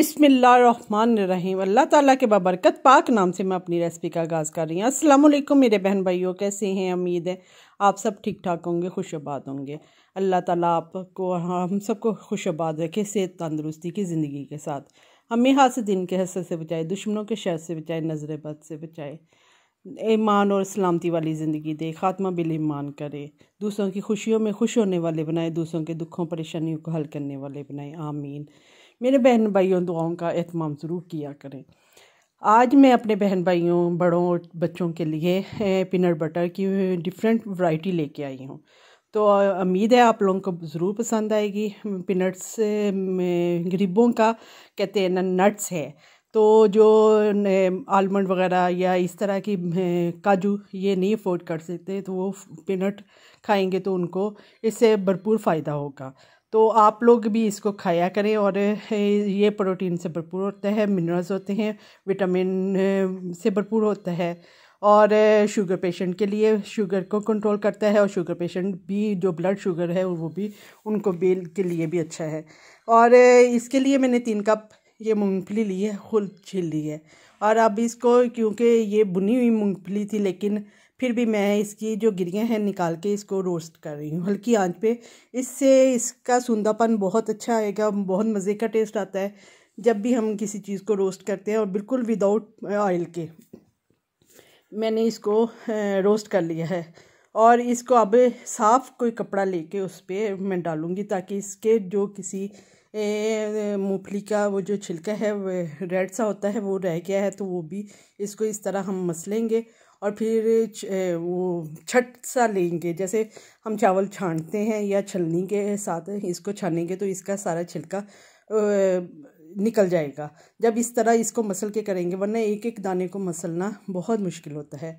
बिसमीम अल्लाह ताला के बाबरकत पाक नाम से मैं अपनी रेसिपी का आगाज़ कर रही हूँ अस्सलाम वालेकुम मेरे बहन भाइयों कैसे हैं उम्मीद है आप सब ठीक ठाक होंगे खुशबाद होंगे अल्लाह ताला आपको हम सबको खुशबाद रखे सेहत तंदरुस्ती की ज़िंदगी के साथ हमें हाथ से दिन के हसर से बचाए दुश्मनों के शर से बचाए नज़र बद से बचाए ईमान और सलामती वाली ज़िंदगी दे खात्मा बिल ईमान करे दूसरों की खुशियों में खुश होने वाले बनाए दूसरों के दुखों परेशानियों को हल करने वाले बनाए आमीन मेरे बहन भाइयों दुआओं का अहतमाम ज़रूर किया करें आज मैं अपने बहन भाइयों बड़ों और बच्चों के लिए पीनट बटर की डिफरेंट वैरायटी लेके आई हूँ तो उम्मीद है आप लोगों को ज़रूर पसंद आएगी पीनट्स गरीबों का कहते हैं नट्स है तो जो आलमंड वगैरह या इस तरह की काजू ये नहीं अफोर्ड कर सकते तो वो पिनट खाएंगे तो उनको इससे भरपूर फ़ायदा होगा तो आप लोग भी इसको खाया करें और ये प्रोटीन से भरपूर होता है मिनरल्स होते हैं विटामिन से भरपूर होता है और शुगर पेशेंट के लिए शुगर को कंट्रोल करता है और शुगर पेशेंट भी जो ब्लड शुगर है वो भी उनको बेल के लिए भी अच्छा है और इसके लिए मैंने तीन कप ये मूँगफली ली है खुल छील ली है और अब इसको क्योंकि ये बुनी हुई मूँगफली थी लेकिन फिर भी मैं इसकी जो गिरियाँ हैं निकाल के इसको रोस्ट कर रही हूँ हल्की आंच पे इससे इसका सुंदापन बहुत अच्छा आएगा बहुत मज़े का टेस्ट आता है जब भी हम किसी चीज़ को रोस्ट करते हैं और बिल्कुल विदाउट ऑयल के मैंने इसको रोस्ट कर लिया है और इसको अब साफ़ कोई कपड़ा लेके उस पर मैं डालूँगी ताकि इसके जो किसी मूँगफली का वो जो छिलका है रेड सा होता है वो रह गया है तो वो भी इसको इस तरह हम मसलेंगे और फिर वो छट सा लेंगे जैसे हम चावल छानते हैं या छलनी के साथ इसको छानेंगे तो इसका सारा छिलका निकल जाएगा जब इस तरह इसको मसल के करेंगे वरना एक एक दाने को मसलना बहुत मुश्किल होता है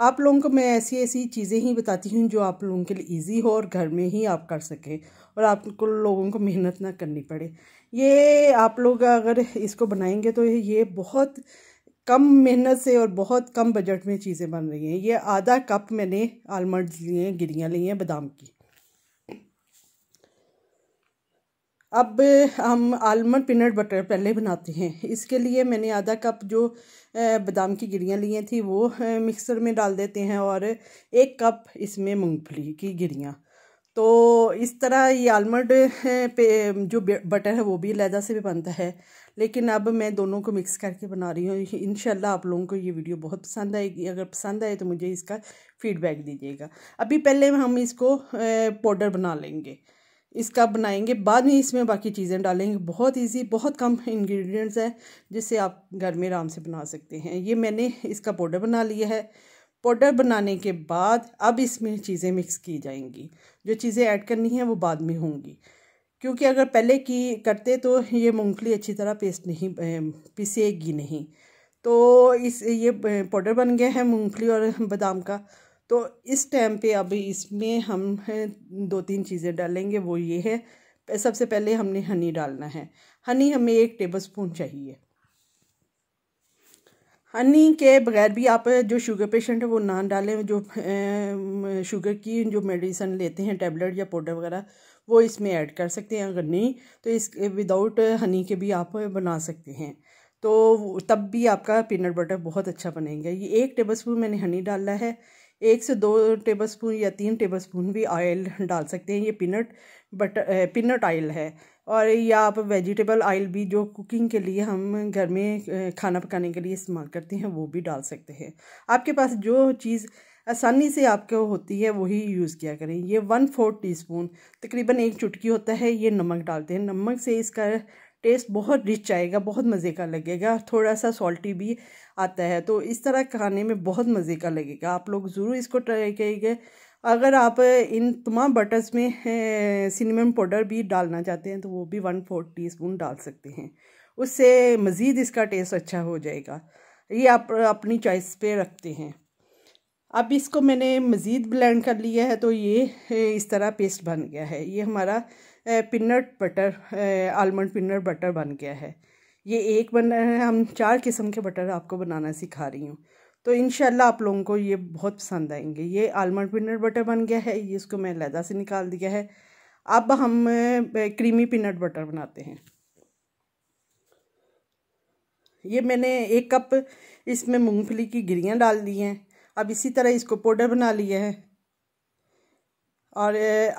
आप लोगों को मैं ऐसी ऐसी चीज़ें ही बताती हूँ जो आप लोगों के लिए इजी हो और घर में ही आप कर सकें और आपको लोगों को मेहनत ना करनी पड़े ये आप लोग अगर इसको बनाएंगे तो ये बहुत कम मेहनत से और बहुत कम बजट में चीज़ें बन रही हैं ये आधा कप मैंने आलमंड्स लिए हैं गिरियाँ ली हैं बादाम की अब हम आलमंड पीनट बटर पहले बनाते हैं इसके लिए मैंने आधा कप जो बादाम की गिरियाँ ली थी वो मिक्सर में डाल देते हैं और एक कप इसमें मूंगफली की गिरियाँ तो इस तरह ये आलमंड पे जो बटर है वो भी लहदा से भी बनता है लेकिन अब मैं दोनों को मिक्स करके बना रही हूँ इन आप लोगों को ये वीडियो बहुत पसंद आएगी अगर पसंद आए तो मुझे इसका फीडबैक दीजिएगा अभी पहले हम इसको पाउडर बना लेंगे इसका बनाएंगे बाद में इसमें बाकी चीज़ें डालेंगे बहुत इजी बहुत कम इंग्रेडिएंट्स हैं जिससे आप घर में आराम से बना सकते हैं ये मैंने इसका पाउडर बना लिया है पाउडर बनाने के बाद अब इसमें चीज़ें मिक्स की जाएंगी जो चीज़ें ऐड करनी है वो बाद में होंगी क्योंकि अगर पहले की करते तो ये मूंगफली अच्छी तरह पेस्ट नहीं पिसेगी नहीं तो इस ये पाउडर बन गया है मूंगफली और बादाम का तो इस टाइम पे अभी इसमें हम दो तीन चीज़ें डालेंगे वो ये है सबसे पहले हमने हनी डालना है हनी हमें एक टेबल स्पून चाहिए हनी के बगैर भी आप जो शुगर पेशेंट है वो ना डालें जो शुगर की जो मेडिसन लेते हैं टैबलेट या पाउडर वगैरह वो इसमें ऐड कर सकते हैं अगर नहीं तो इस विदाउट हनी के भी आप बना सकते हैं तो तब भी आपका पीनट बटर बहुत अच्छा बनेगा ये एक टेबलस्पून मैंने हनी डाला है एक से दो टेबलस्पून या तीन टेबलस्पून भी ऑयल डाल सकते हैं ये पीनट बटर पीनट ऑयल है और या आप वेजिटेबल ऑयल भी जो कुकिंग के लिए हम घर में खाना पकाने के लिए इस्तेमाल करते हैं वो भी डाल सकते हैं आपके पास जो चीज़ आसानी से आपको होती है वही यूज़ किया करें ये वन फोर्थ टी स्पून तकरीबन एक चुटकी होता है ये नमक डालते हैं नमक से इसका टेस्ट बहुत रिच आएगा बहुत मज़े का लगेगा थोड़ा सा सॉल्टी भी आता है तो इस तरह खाने में बहुत मज़े का लगेगा आप लोग ज़रूर इसको ट्राई करिएगा अगर आप इन तमाम बटर्स में सिनेमन पाउडर भी डालना चाहते हैं तो वो भी वन फोर टी स्पून डाल सकते हैं उससे मज़ीद इसका टेस्ट अच्छा हो जाएगा ये आप अपनी चॉइस पे रखते हैं अब इसको मैंने मज़ीद ब्लेंड कर लिया है तो ये इस तरह पेस्ट बन गया है ये हमारा peanut butter almond peanut butter बन गया है ये एक बन हम चार किस्म के बटर आपको बनाना सिखा रही हूँ तो इन आप लोगों को ये बहुत पसंद आएंगे ये आलमंड पीनट बटर बन गया है ये इसको मैं लहदा से निकाल दिया है अब हम क्रीमी पीनट बटर बनाते हैं ये मैंने एक कप इसमें मूंगफली की गिरियाँ डाल दी हैं अब इसी तरह इसको पाउडर बना लिया है और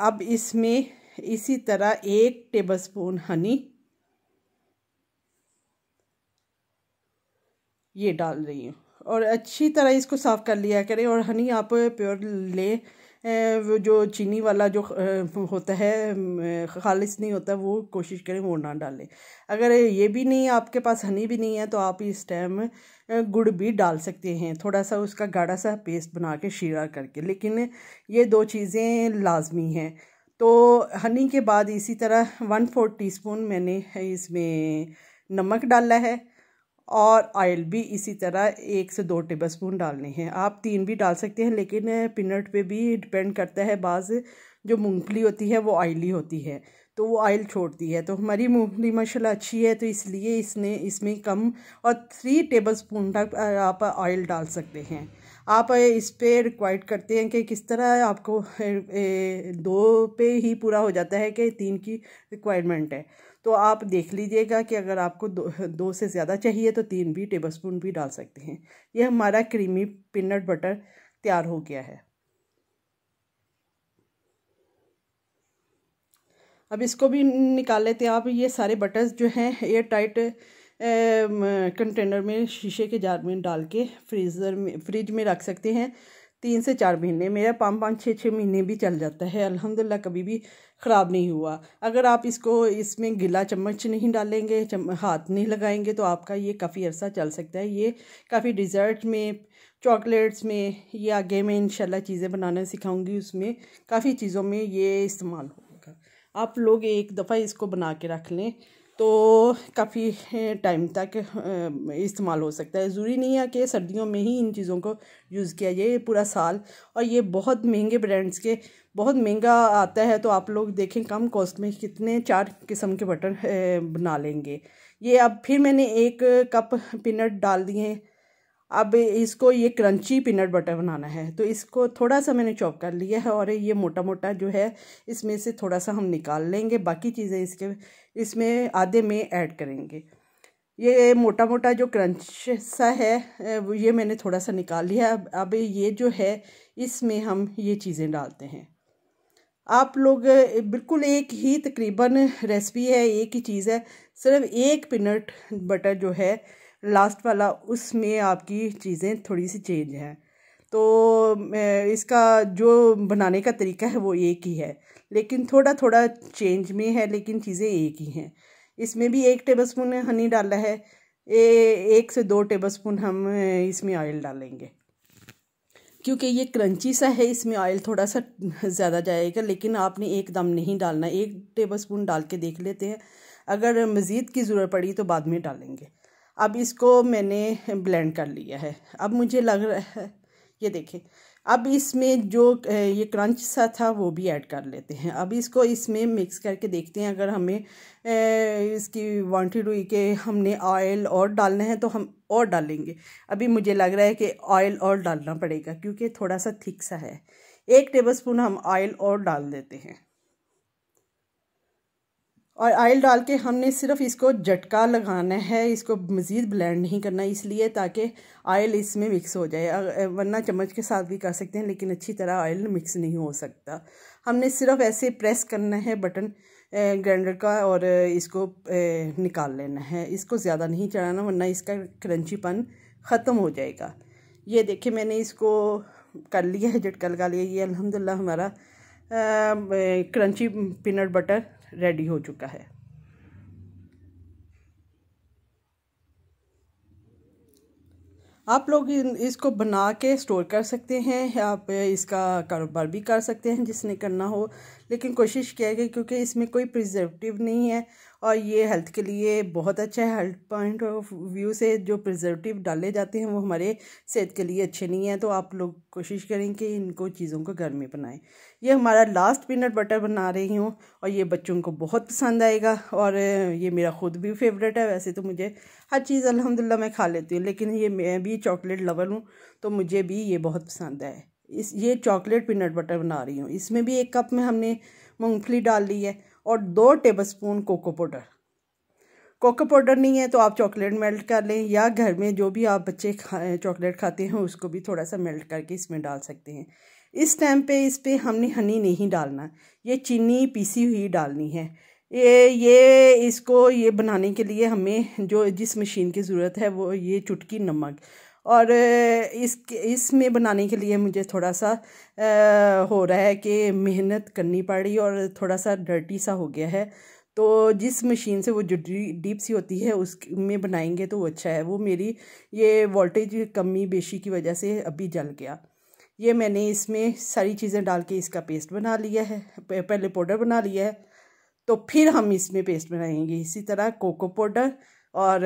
अब इसमें इसी तरह एक टेबलस्पून हनी ये डाल रही हूँ और अच्छी तरह इसको साफ़ कर लिया करें और हनी आप प्योर लें वो जो चीनी वाला जो होता है खालिश नहीं होता वो कोशिश करें वो ना डालें अगर ये भी नहीं आपके पास हनी भी नहीं है तो आप इस टाइम गुड़ भी डाल सकते हैं थोड़ा सा उसका गाढ़ा सा पेस्ट बना के शीरा करके लेकिन ये दो चीज़ें लाजमी हैं तो हनी के बाद इसी तरह वन फोर टीस्पून मैंने इसमें नमक डाला है और ऑयल भी इसी तरह एक से दो टेबल स्पून डालने हैं आप तीन भी डाल सकते हैं लेकिन पिनट पे भी डिपेंड करता है बाज़ जो मूंगफली होती है वो ऑयली होती है तो वो ऑयल छोड़ती है तो हमारी मूंगफली माशाल्लाह अच्छी है तो इसलिए इसने इसमें कम और थ्री टेबल स्पून तक आप ऑयल डाल सकते हैं आप इस पर रिक्वाइड करते हैं कि किस तरह आपको दो पे ही पूरा हो जाता है कि तीन की रिक्वायरमेंट है तो आप देख लीजिएगा कि अगर आपको दो दो से ज़्यादा चाहिए तो तीन भी टेबल स्पून भी डाल सकते हैं यह हमारा क्रीमी पीनट बटर तैयार हो गया है अब इसको भी निकाल लेते हैं आप ये सारे बटर्स जो हैं एयर टाइट कंटेनर में शीशे के जार में डाल के फ्रीज़र में फ्रिज में रख सकते हैं तीन से चार महीने मेरा पाँच पाँच छः छः महीने भी चल जाता है अल्हम्दुलिल्लाह कभी भी ख़राब नहीं हुआ अगर आप इसको इसमें गिला चम्मच नहीं डालेंगे चम, हाथ नहीं लगाएंगे तो आपका ये काफ़ी अर्सा चल सकता है ये काफ़ी डिज़र्ट में चॉकलेट्स में ये आगे मैं इनशाला चीज़ें बनाना सिखाऊंगी उसमें काफ़ी चीज़ों में ये इस्तेमाल होगा आप लोग एक दफ़ा इसको बना के रख लें तो काफ़ी टाइम तक इस्तेमाल हो सकता है ज़रूरी नहीं है कि सर्दियों में ही इन चीज़ों को यूज़ किया जाए पूरा साल और ये बहुत महंगे ब्रांड्स के बहुत महंगा आता है तो आप लोग देखें कम कॉस्ट में कितने चार किस्म के बटन बना लेंगे ये अब फिर मैंने एक कप पीनट डाल दिए अब इसको ये क्रंची पीनट बटर बनाना है तो इसको थोड़ा सा मैंने चॉप कर लिया है और ये मोटा मोटा जो है इसमें से थोड़ा सा हम निकाल लेंगे बाकी चीज़ें इसके इसमें आधे में ऐड करेंगे ये मोटा मोटा जो क्रंच सा है ये मैंने थोड़ा सा निकाल लिया अब अब ये जो है इसमें हम ये चीज़ें डालते हैं आप लोग बिल्कुल एक ही तकरीबन रेसिपी है एक ही चीज़ है सिर्फ एक पीनट बटर जो है लास्ट वाला उसमें आपकी चीज़ें थोड़ी सी चेंज हैं तो इसका जो बनाने का तरीका है वो एक ही है लेकिन थोड़ा थोड़ा चेंज में है लेकिन चीज़ें एक ही हैं इसमें भी एक टेबल स्पून हनी डाला है ए, एक से दो टेबल स्पून हम इसमें ऑयल डालेंगे क्योंकि ये क्रंची सा है इसमें ऑयल थोड़ा सा ज़्यादा जाएगा लेकिन आपने एक दम नहीं डालना एक टेबल स्पून डाल के देख लेते हैं अगर मज़ीद की ज़रूरत पड़ी तो बाद में डालेंगे अब इसको मैंने ब्लेंड कर लिया है अब मुझे लग रहा है ये देखें अब इसमें जो ये क्रंच सा था वो भी ऐड कर लेते हैं अब इसको इसमें मिक्स करके देखते हैं अगर हमें इसकी वांटेड हुई कि हमने ऑयल और डालना है तो हम और डालेंगे अभी मुझे लग रहा है कि ऑयल और डालना पड़ेगा क्योंकि थोड़ा सा थिक सा है एक टेबलस्पून हम ऑयल और डाल देते हैं और आयल डाल के हमने सिर्फ इसको झटका लगाना है इसको मज़ीद ब्लेंड नहीं करना इसलिए ताकि आयल इसमें मिक्स हो जाए वरना चम्मच के साथ भी कर सकते हैं लेकिन अच्छी तरह आयल मिक्स नहीं हो सकता हमने सिर्फ ऐसे प्रेस करना है बटन ग्राइंडर का और इसको निकाल लेना है इसको ज़्यादा नहीं चढ़ाना वरना इसका क्रंचीपन ख़त्म हो जाएगा ये देखिए मैंने इसको कर लिया है झटका लगा लिया ये अलहमदिल्ला हमारा क्रंची पीनट बटर रेडी हो चुका है आप लोग इसको बना के स्टोर कर सकते हैं आप इसका कारोबार भी कर सकते हैं जिसने करना हो लेकिन कोशिश किया गया क्योंकि इसमें कोई प्रिजर्वेटिव नहीं है और ये हेल्थ के लिए बहुत अच्छा है हेल्थ पॉइंट ऑफ व्यू से जो प्रिजर्वेटिव डाले जाते हैं वो हमारे सेहत के लिए अच्छे नहीं हैं तो आप लोग कोशिश करें कि इनको चीज़ों को घर में बनाएं ये हमारा लास्ट पीनट बटर बना रही हूँ और ये बच्चों को बहुत पसंद आएगा और ये मेरा ख़ुद भी फेवरेट है वैसे तो मुझे हर चीज़ अलहमदिल्ला मैं खा लेती हूँ लेकिन ये मैं भी चॉकलेट लवर हूँ तो मुझे भी ये बहुत पसंद है इस ये चॉकलेट पीनट बटर बना रही हूँ इसमें भी एक कप में हमने मूँगफली डाल ली है और दो tablespoon cocoa powder cocoa powder नहीं है तो आप चॉकलेट मेल्ट कर लें या घर में जो भी आप बच्चे खा चॉकलेट खाते हैं उसको भी थोड़ा सा मेल्ट करके इसमें डाल सकते हैं इस टाइम पे इस पर हमने हनी नहीं डालना ये चीनी पीसी हुई डालनी है ये ये इसको ये बनाने के लिए हमें जो जिस मशीन की ज़रूरत है वो ये चुटकी नमक और इस इसमें बनाने के लिए मुझे थोड़ा सा आ, हो रहा है कि मेहनत करनी पड़ी और थोड़ा सा डर्टी सा हो गया है तो जिस मशीन से वो जो डीप सी होती है उस में बनाएंगे तो वो अच्छा है वो मेरी ये वोल्टेज कमी बेशी की वजह से अभी जल गया ये मैंने इसमें सारी चीज़ें डाल के इसका पेस्ट बना लिया है पहले पाउडर बना लिया है तो फिर हम इसमें पेस्ट बनाएंगे इसी तरह कोको पाउडर और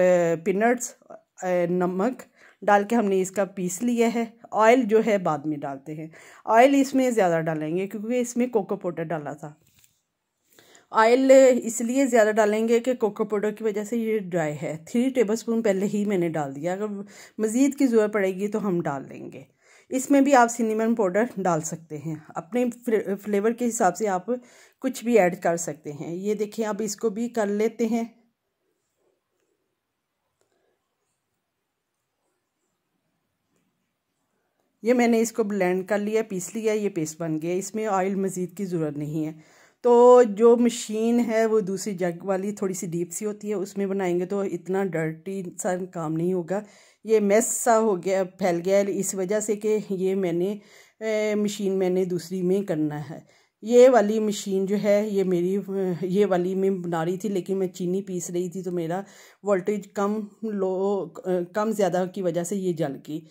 पिनट्स नमक डाल के हमने इसका पीस लिया है ऑयल जो है बाद में डालते हैं ऑयल इसमें ज़्यादा डालेंगे क्योंकि इसमें कोको पाउडर डाला था ऑयल इसलिए ज़्यादा डालेंगे कि कोको पाउडर की वजह से ये ड्राई है थ्री टेबलस्पून पहले ही मैंने डाल दिया अगर मज़ीद की ज़रूरत पड़ेगी तो हम डाल लेंगे इसमें भी आप सिनेमन पाउडर डाल सकते हैं अपने फ्लेवर के हिसाब से आप कुछ भी ऐड कर सकते हैं ये देखिए आप इसको भी कर लेते हैं ये मैंने इसको ब्लेंड कर लिया पीस लिया ये पेस्ट बन गया इसमें ऑयल मज़ीद की ज़रूरत नहीं है तो जो मशीन है वो दूसरी जग वाली थोड़ी सी डीप सी होती है उसमें बनाएंगे तो इतना डर्टी सा काम नहीं होगा ये मेस सा हो गया फैल गया इस वजह से कि ये मैंने ए, मशीन मैंने दूसरी में करना है ये वाली मशीन जो है ये मेरी ये वाली मैं बना रही थी लेकिन मैं चीनी पीस रही थी तो मेरा वोल्टेज कम लो कम ज़्यादा की वजह से ये जल गई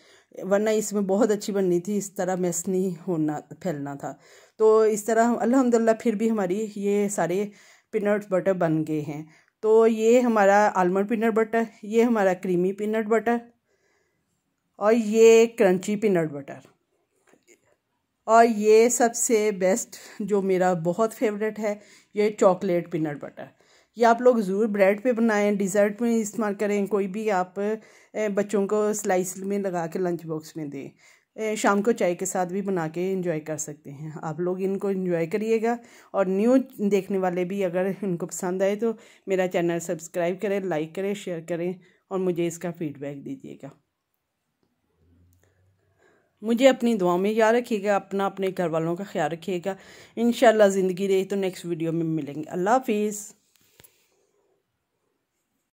वरना इसमें बहुत अच्छी बननी थी इस तरह मैस नहीं होना फैलना था तो इस तरह अल्हम्दुलिल्लाह फिर भी हमारी ये सारे पीनट बटर बन गए हैं तो ये हमारा आलमंड पीनट बटर ये हमारा क्रीमी पीनट बटर और ये क्रंची पीनट बटर और ये सबसे बेस्ट जो मेरा बहुत फेवरेट है ये चॉकलेट पीनट बटर ये आप लोग ज़रूर ब्रेड पे बनाएं डिज़र्ट में इस्तेमाल करें कोई भी आप बच्चों को स्लाइस में लगा के लंच बॉक्स में दें शाम को चाय के साथ भी बना के इंजॉय कर सकते हैं आप लोग इनको इंजॉय करिएगा और न्यू देखने वाले भी अगर इनको पसंद आए तो मेरा चैनल सब्सक्राइब करें लाइक करें शेयर करें और मुझे इसका फीडबैक दीजिएगा मुझे अपनी दुआ में याद रखिएगा अपना अपने घर वालों का ख्याल रखिएगा इन ज़िंदगी रही तो नेक्स्ट वीडियो में मिलेंगे अल्लाह हाफिज़